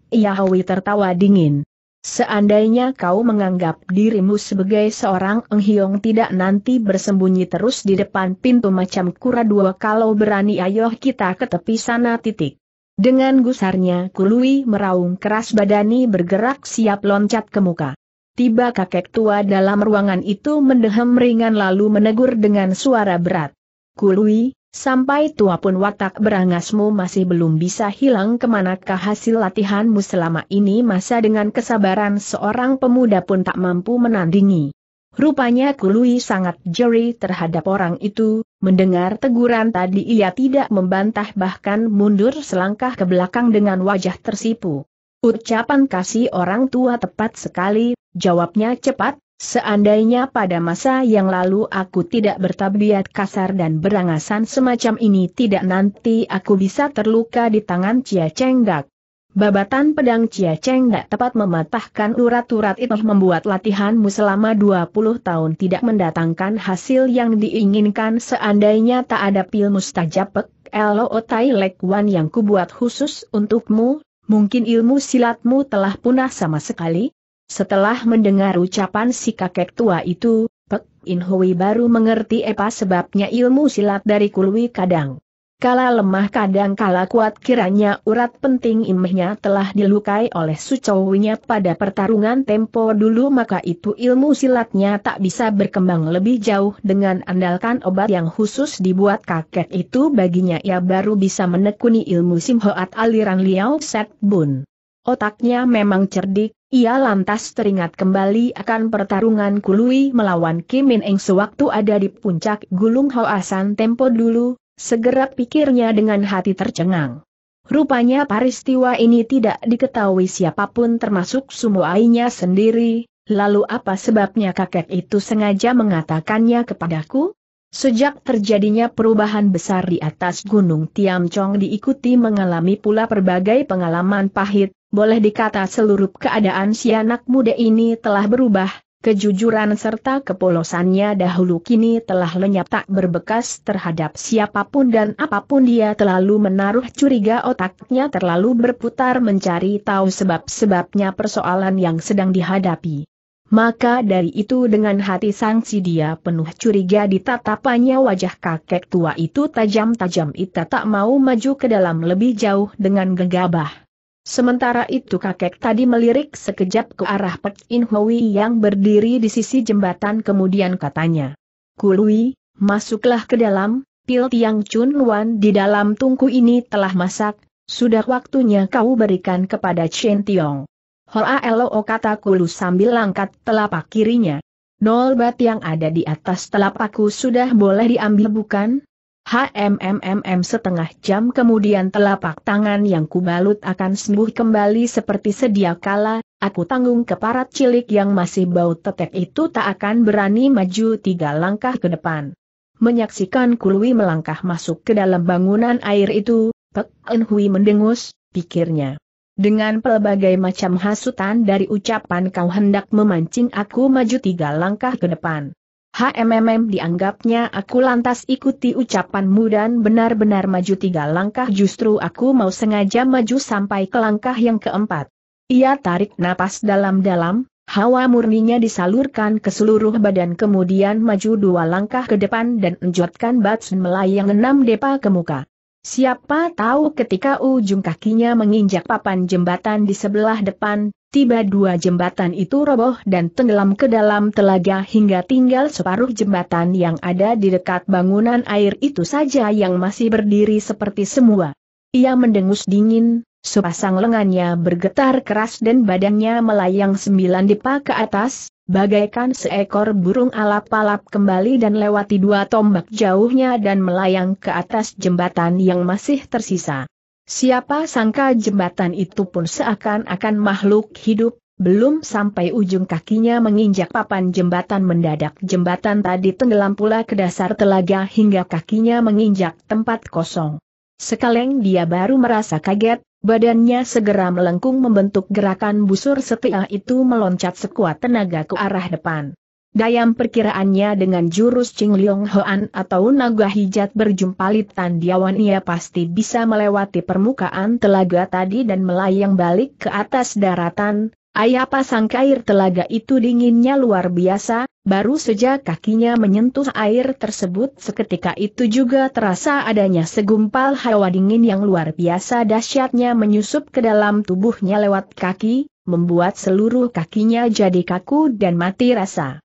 tertawa dingin. Seandainya kau menganggap dirimu sebagai seorang enghiong tidak nanti bersembunyi terus di depan pintu macam kura dua kalau berani ayo kita ke tepi sana titik. Dengan gusarnya Kului meraung keras badani bergerak siap loncat ke muka. Tiba kakek tua dalam ruangan itu mendehem ringan lalu menegur dengan suara berat. Kului, Sampai tua pun watak berangasmu masih belum bisa hilang kemanakah hasil latihanmu selama ini masa dengan kesabaran seorang pemuda pun tak mampu menandingi. Rupanya Kului sangat jeri terhadap orang itu, mendengar teguran tadi ia tidak membantah bahkan mundur selangkah ke belakang dengan wajah tersipu. Ucapan kasih orang tua tepat sekali, jawabnya cepat, Seandainya pada masa yang lalu aku tidak bertabiat kasar dan berangasan semacam ini tidak nanti aku bisa terluka di tangan Cia Chenggak. Babatan pedang Cia Cenggak tepat mematahkan urat-urat itu membuat latihanmu selama 20 tahun tidak mendatangkan hasil yang diinginkan seandainya tak ada pil mustajapek Elo Tai Lek Wan yang kubuat khusus untukmu, mungkin ilmu silatmu telah punah sama sekali, setelah mendengar ucapan si kakek tua itu, Pek Inhui baru mengerti apa sebabnya ilmu silat dari Kulwi Kadang. Kala lemah kadang kala kuat kiranya urat penting imehnya telah dilukai oleh sucowinya pada pertarungan tempo dulu maka itu ilmu silatnya tak bisa berkembang lebih jauh dengan andalkan obat yang khusus dibuat kakek itu baginya ia baru bisa menekuni ilmu simhoat aliran Liao Set Bun. Otaknya memang cerdik, ia lantas teringat kembali akan pertarungan Kului melawan Kim Min Eng sewaktu ada di puncak Gulung Hoasan Tempo dulu, segera pikirnya dengan hati tercengang. Rupanya peristiwa ini tidak diketahui siapapun termasuk sumuainya sendiri, lalu apa sebabnya kakek itu sengaja mengatakannya kepadaku? Sejak terjadinya perubahan besar di atas Gunung Tiam Chong diikuti mengalami pula berbagai pengalaman pahit, boleh dikata seluruh keadaan si anak muda ini telah berubah, kejujuran serta kepolosannya dahulu kini telah lenyap tak berbekas terhadap siapapun dan apapun dia terlalu menaruh curiga otaknya terlalu berputar mencari tahu sebab-sebabnya persoalan yang sedang dihadapi. Maka dari itu dengan hati sangsi dia penuh curiga di tatapannya wajah kakek tua itu tajam-tajam itu tak mau maju ke dalam lebih jauh dengan gegabah. Sementara itu kakek tadi melirik sekejap ke arah Pek In Hui yang berdiri di sisi jembatan kemudian katanya. Kului, masuklah ke dalam, pil tiang Chun Wan di dalam tungku ini telah masak, sudah waktunya kau berikan kepada Chen Tiong. Hoa Eloo kata Kulu sambil angkat telapak kirinya. Nol bat yang ada di atas telapakku sudah boleh diambil bukan? HMMMM setengah jam kemudian telapak tangan yang kubalut akan sembuh kembali seperti sedia kala, aku tanggung keparat cilik yang masih bau tetek itu tak akan berani maju tiga langkah ke depan. Menyaksikan Kulwi melangkah masuk ke dalam bangunan air itu, Pek Enhui mendengus, pikirnya. Dengan pelbagai macam hasutan dari ucapan kau hendak memancing aku maju tiga langkah ke depan. HMMM dianggapnya aku lantas ikuti ucapanmu dan benar-benar maju tiga langkah justru aku mau sengaja maju sampai ke langkah yang keempat. Ia tarik napas dalam-dalam, hawa murninya disalurkan ke seluruh badan kemudian maju dua langkah ke depan dan enjotkan Batsun melayang enam depa ke muka. Siapa tahu ketika ujung kakinya menginjak papan jembatan di sebelah depan, Tiba dua jembatan itu roboh dan tenggelam ke dalam telaga hingga tinggal separuh jembatan yang ada di dekat bangunan air itu saja yang masih berdiri seperti semua. Ia mendengus dingin, sepasang lengannya bergetar keras dan badannya melayang sembilan dipa ke atas, bagaikan seekor burung alap-alap kembali dan lewati dua tombak jauhnya dan melayang ke atas jembatan yang masih tersisa. Siapa sangka jembatan itu pun seakan-akan makhluk hidup, belum sampai ujung kakinya menginjak papan jembatan mendadak jembatan tadi tenggelam pula ke dasar telaga hingga kakinya menginjak tempat kosong. Sekaleng dia baru merasa kaget, badannya segera melengkung membentuk gerakan busur setia itu meloncat sekuat tenaga ke arah depan. Dayam perkiraannya dengan jurus Ching Liong Hoan atau naga hijat berjumpa Litan Diawan ia pasti bisa melewati permukaan telaga tadi dan melayang balik ke atas daratan. Ayah pasang air telaga itu dinginnya luar biasa, baru sejak kakinya menyentuh air tersebut seketika itu juga terasa adanya segumpal hawa dingin yang luar biasa dahsyatnya menyusup ke dalam tubuhnya lewat kaki, membuat seluruh kakinya jadi kaku dan mati rasa.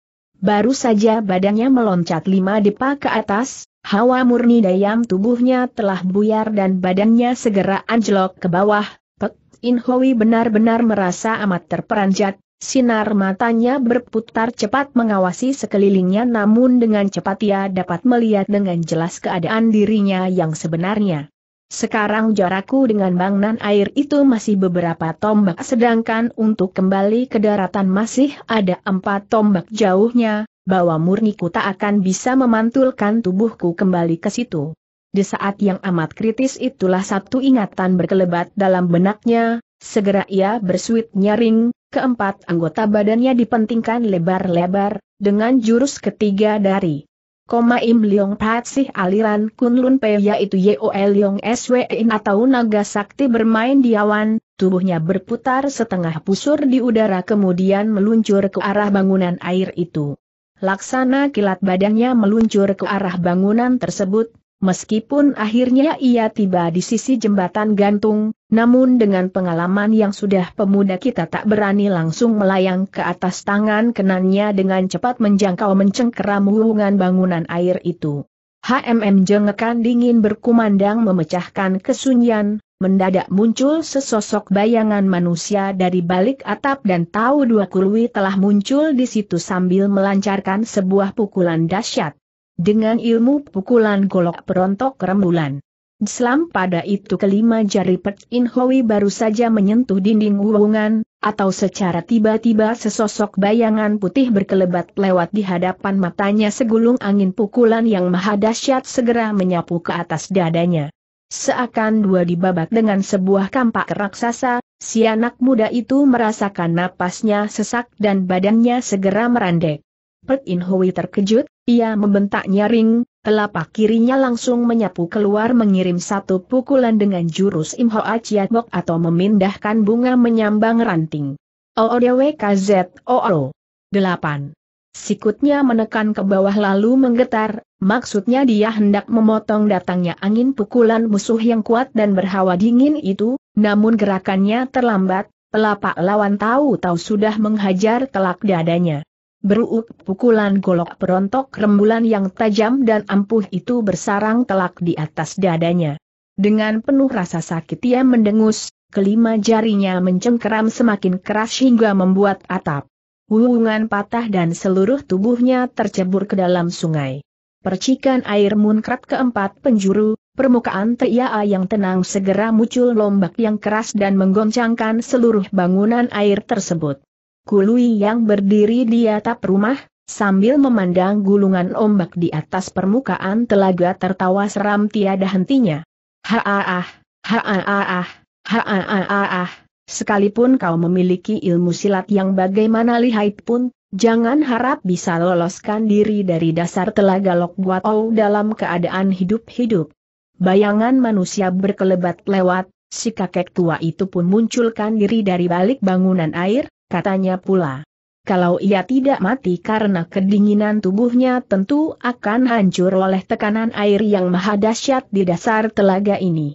Baru saja badannya meloncat lima depa ke atas, hawa murni dayam tubuhnya telah buyar dan badannya segera anjlok ke bawah. Pek In Hoi benar-benar merasa amat terperanjat, sinar matanya berputar cepat mengawasi sekelilingnya namun dengan cepat ia dapat melihat dengan jelas keadaan dirinya yang sebenarnya. Sekarang jarakku dengan bangunan air itu masih beberapa tombak sedangkan untuk kembali ke daratan masih ada empat tombak jauhnya, bahwa murniku tak akan bisa memantulkan tubuhku kembali ke situ. Di saat yang amat kritis itulah satu ingatan berkelebat dalam benaknya, segera ia bersuit nyaring, keempat anggota badannya dipentingkan lebar-lebar, dengan jurus ketiga dari Koma Im Leong sih aliran Kunlun Pei yaitu Yeo Leong In e atau naga sakti bermain di awan, tubuhnya berputar setengah pusur di udara kemudian meluncur ke arah bangunan air itu. Laksana kilat badannya meluncur ke arah bangunan tersebut, Meskipun akhirnya ia tiba di sisi jembatan gantung, namun dengan pengalaman yang sudah pemuda kita tak berani langsung melayang ke atas tangan kenannya dengan cepat menjangkau mencengkeram hubungan bangunan air itu. HMM jengekan dingin berkumandang memecahkan kesunyian, mendadak muncul sesosok bayangan manusia dari balik atap dan tahu dua kurwi telah muncul di situ sambil melancarkan sebuah pukulan dahsyat dengan ilmu pukulan golok perontok rembulan. Islam pada itu kelima jari Pet In Hoi baru saja menyentuh dinding wuwungan, atau secara tiba-tiba sesosok bayangan putih berkelebat lewat di hadapan matanya segulung angin pukulan yang maha dahsyat segera menyapu ke atas dadanya. Seakan dua dibabat dengan sebuah kampak raksasa, si anak muda itu merasakan napasnya sesak dan badannya segera merandek. Pet In Hoi terkejut, ia membentak nyaring, telapak kirinya langsung menyapu keluar mengirim satu pukulan dengan jurus Imho Aciatbok atau memindahkan bunga menyambang ranting. OODWKZOO 8. Sikutnya menekan ke bawah lalu menggetar, maksudnya dia hendak memotong datangnya angin pukulan musuh yang kuat dan berhawa dingin itu, namun gerakannya terlambat, telapak lawan tahu-tahu sudah menghajar telak dadanya. Beruuk pukulan golok perontok rembulan yang tajam dan ampuh itu bersarang telak di atas dadanya. Dengan penuh rasa sakit ia mendengus, kelima jarinya mencengkeram semakin keras hingga membuat atap. hubungan patah dan seluruh tubuhnya tercebur ke dalam sungai. Percikan air munkrat keempat penjuru, permukaan Tia yang tenang segera muncul lombak yang keras dan menggoncangkan seluruh bangunan air tersebut. Kului yang berdiri di atap rumah, sambil memandang gulungan ombak di atas permukaan telaga tertawa seram tiada hentinya. Haaah, haaah, haaah, sekalipun kau memiliki ilmu silat yang bagaimana lihai pun, jangan harap bisa loloskan diri dari dasar telaga Lok Guatau dalam keadaan hidup-hidup. Bayangan manusia berkelebat lewat, si kakek tua itu pun munculkan diri dari balik bangunan air, katanya pula. Kalau ia tidak mati karena kedinginan tubuhnya tentu akan hancur oleh tekanan air yang maha dahsyat di dasar telaga ini.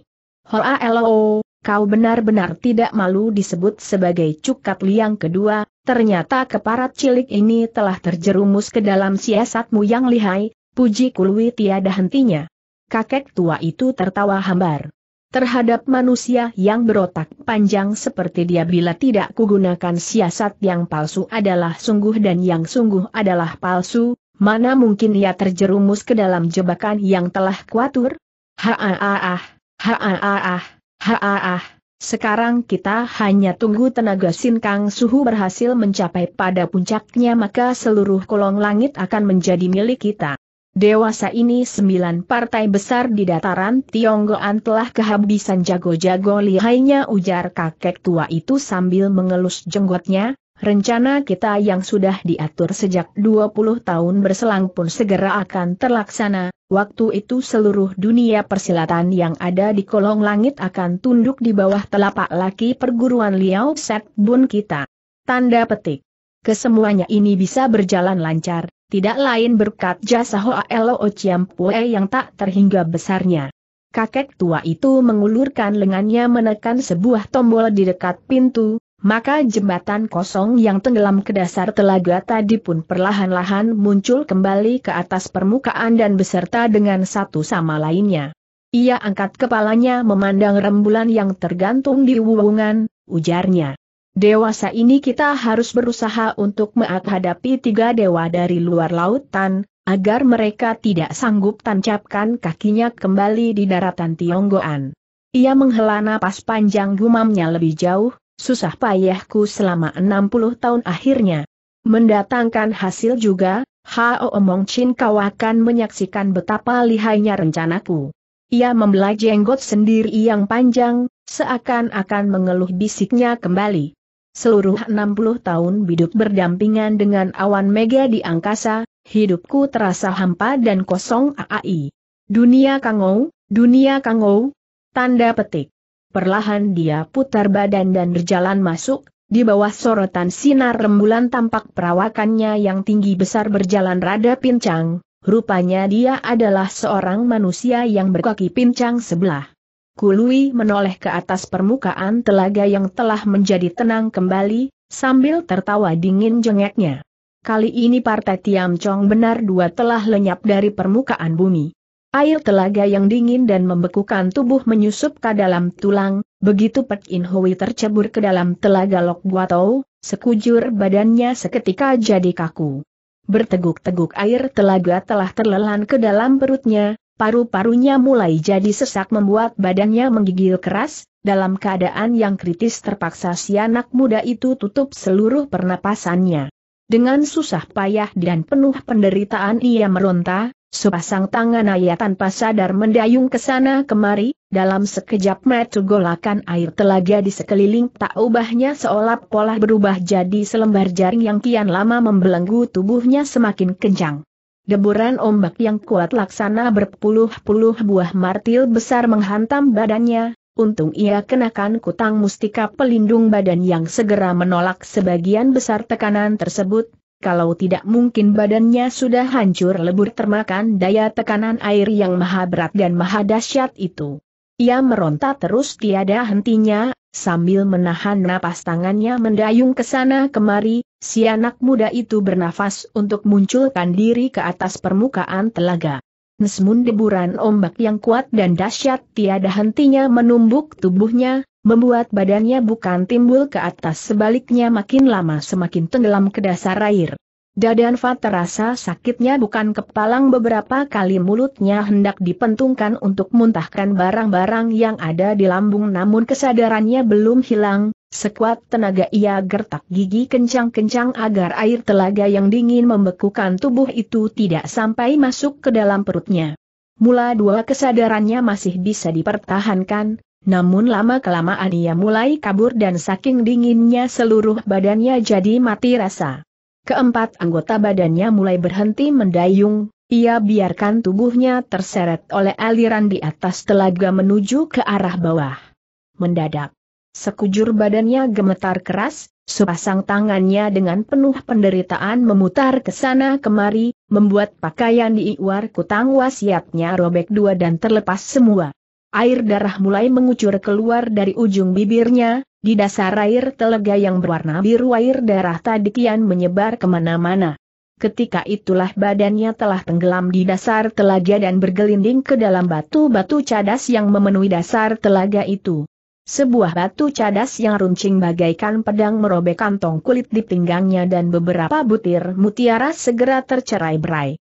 Hoa Elo, kau benar-benar tidak malu disebut sebagai cukat liang kedua, ternyata keparat cilik ini telah terjerumus ke dalam siasatmu yang lihai, puji kului tiada hentinya. Kakek tua itu tertawa hambar terhadap manusia yang berotak panjang seperti dia bila tidak kugunakan siasat yang palsu adalah sungguh dan yang sungguh adalah palsu, mana mungkin ia terjerumus ke dalam jebakan yang telah kuatur? Haaah, haaah, haaah, sekarang kita hanya tunggu tenaga sinkang suhu berhasil mencapai pada puncaknya maka seluruh kolong langit akan menjadi milik kita. Dewasa ini sembilan partai besar di dataran Tionggoan telah kehabisan jago-jago lihainya ujar kakek tua itu sambil mengelus jenggotnya, rencana kita yang sudah diatur sejak 20 tahun berselang pun segera akan terlaksana, waktu itu seluruh dunia persilatan yang ada di kolong langit akan tunduk di bawah telapak laki perguruan Liao Set Bun kita. Tanda petik. Kesemuanya ini bisa berjalan lancar, tidak lain berkat jasa Hoa Elo Pue yang tak terhingga besarnya. Kakek tua itu mengulurkan lengannya menekan sebuah tombol di dekat pintu, maka jembatan kosong yang tenggelam ke dasar telaga tadi pun perlahan-lahan muncul kembali ke atas permukaan dan beserta dengan satu sama lainnya. Ia angkat kepalanya memandang rembulan yang tergantung di wuwungan, ujarnya. Dewasa ini kita harus berusaha untuk menghadapi tiga dewa dari luar lautan, agar mereka tidak sanggup tancapkan kakinya kembali di daratan Tionggoan. Ia menghela napas panjang gumamnya lebih jauh, susah payahku selama 60 tahun akhirnya. Mendatangkan hasil juga, Hao Omong Chin kau akan menyaksikan betapa lihainya rencanaku. Ia membelah jenggot sendiri yang panjang, seakan-akan mengeluh bisiknya kembali. Seluruh 60 tahun hidup berdampingan dengan awan mega di angkasa, hidupku terasa hampa dan kosong aai. Dunia kangou, dunia kangou. Tanda petik. Perlahan dia putar badan dan berjalan masuk, di bawah sorotan sinar rembulan tampak perawakannya yang tinggi besar berjalan rada pincang, rupanya dia adalah seorang manusia yang berkaki pincang sebelah. Kului menoleh ke atas permukaan telaga yang telah menjadi tenang kembali, sambil tertawa dingin jengeknya. Kali ini partai Tiam Chong benar dua telah lenyap dari permukaan bumi. Air telaga yang dingin dan membekukan tubuh menyusup ke dalam tulang, begitu Pek In Hui tercebur ke dalam telaga Lok Guatou, sekujur badannya seketika jadi kaku. Berteguk-teguk air telaga telah terlelan ke dalam perutnya, paru-parunya mulai jadi sesak membuat badannya menggigil keras, dalam keadaan yang kritis terpaksa si anak muda itu tutup seluruh pernapasannya. Dengan susah payah dan penuh penderitaan ia meronta, Sepasang tangan ayah tanpa sadar mendayung ke sana kemari, dalam sekejap mata golakan air telaga di sekeliling tak ubahnya seolah pola berubah jadi selembar jaring yang kian lama membelenggu tubuhnya semakin kencang. Deburan ombak yang kuat laksana berpuluh-puluh buah martil besar menghantam badannya, untung ia kenakan kutang mustika pelindung badan yang segera menolak sebagian besar tekanan tersebut, kalau tidak mungkin badannya sudah hancur lebur termakan daya tekanan air yang maha berat dan maha dahsyat itu. Ia meronta terus tiada hentinya, Sambil menahan napas tangannya mendayung ke sana kemari, si anak muda itu bernafas untuk munculkan diri ke atas permukaan telaga. Nesmun deburan ombak yang kuat dan dahsyat tiada hentinya menumbuk tubuhnya, membuat badannya bukan timbul ke atas sebaliknya makin lama semakin tenggelam ke dasar air. Dadan Fat terasa sakitnya bukan kepalang beberapa kali mulutnya hendak dipentungkan untuk muntahkan barang-barang yang ada di lambung namun kesadarannya belum hilang, sekuat tenaga ia gertak gigi kencang-kencang agar air telaga yang dingin membekukan tubuh itu tidak sampai masuk ke dalam perutnya. Mula dua kesadarannya masih bisa dipertahankan, namun lama-kelamaan ia mulai kabur dan saking dinginnya seluruh badannya jadi mati rasa. Keempat anggota badannya mulai berhenti mendayung, ia biarkan tubuhnya terseret oleh aliran di atas telaga menuju ke arah bawah. Mendadak, sekujur badannya gemetar keras, sepasang tangannya dengan penuh penderitaan memutar ke sana kemari, membuat pakaian di iwar kutang wasiatnya robek dua dan terlepas semua. Air darah mulai mengucur keluar dari ujung bibirnya, di dasar air telaga yang berwarna biru air darah tadi kian menyebar kemana-mana. Ketika itulah badannya telah tenggelam di dasar telaga dan bergelinding ke dalam batu-batu cadas yang memenuhi dasar telaga itu. Sebuah batu cadas yang runcing bagaikan pedang merobek kantong kulit di pinggangnya dan beberapa butir mutiara segera tercerai-berai.